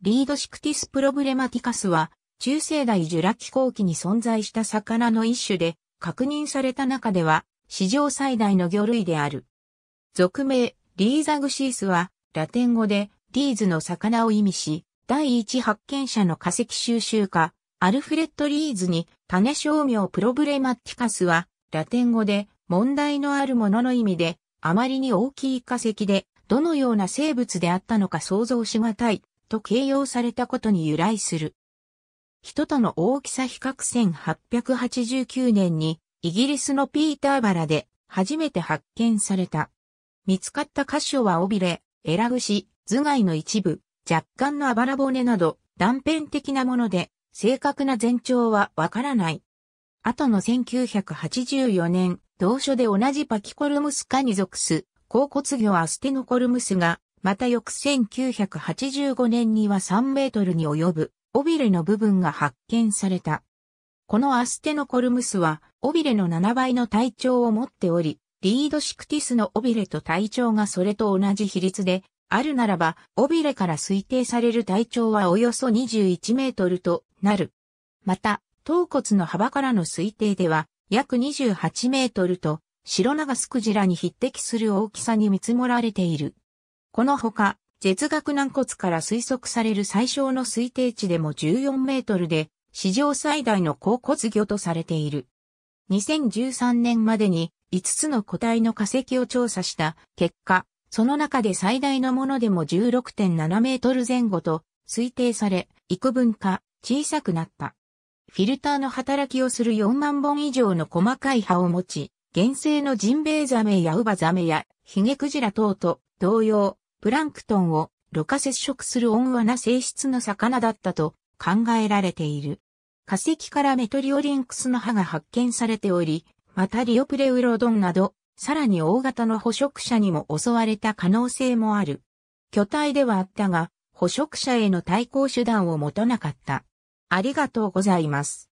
リードシクティスプロブレマティカスは、中世代ジュラ紀後期に存在した魚の一種で、確認された中では、史上最大の魚類である。俗名、リーザグシースは、ラテン語で、リーズの魚を意味し、第一発見者の化石収集家、アルフレッド・リーズに、種商名プロブレマティカスは、ラテン語で、問題のあるものの意味で、あまりに大きい化石で、どのような生物であったのか想像しがたいと形容されたことに由来する。人との大きさ比較1889年にイギリスのピーターバラで初めて発見された。見つかった箇所は尾びれ、エラし、頭蓋の一部、若干のあばら骨など断片的なもので正確な全長はわからない。後の1984年、同書で同じパキコルムス科に属す、甲骨魚アステノコルムスがまた翌1985年には3メートルに及ぶ尾びれの部分が発見された。このアステノコルムスは尾びれの7倍の体長を持っており、リードシクティスの尾びれと体長がそれと同じ比率で、あるならば、尾びれから推定される体長はおよそ21メートルとなる。また、頭骨の幅からの推定では、約28メートルと、白長スクジラに匹敵する大きさに見積もられている。このほか、絶学軟骨から推測される最小の推定値でも14メートルで、史上最大の甲骨魚とされている。2013年までに5つの個体の化石を調査した結果、その中で最大のものでも16.7メートル前後と推定され、幾分か小さくなった。フィルターの働きをする4万本以上の細かい歯を持ち、原生のジンベエザメやウバザメやヒゲクジラ等と同様、プランクトンをろ過接触する温和な性質の魚だったと考えられている。化石からメトリオリンクスの歯が発見されており、またリオプレウロドンなど、さらに大型の捕食者にも襲われた可能性もある。巨体ではあったが、捕食者への対抗手段を持たなかった。ありがとうございます。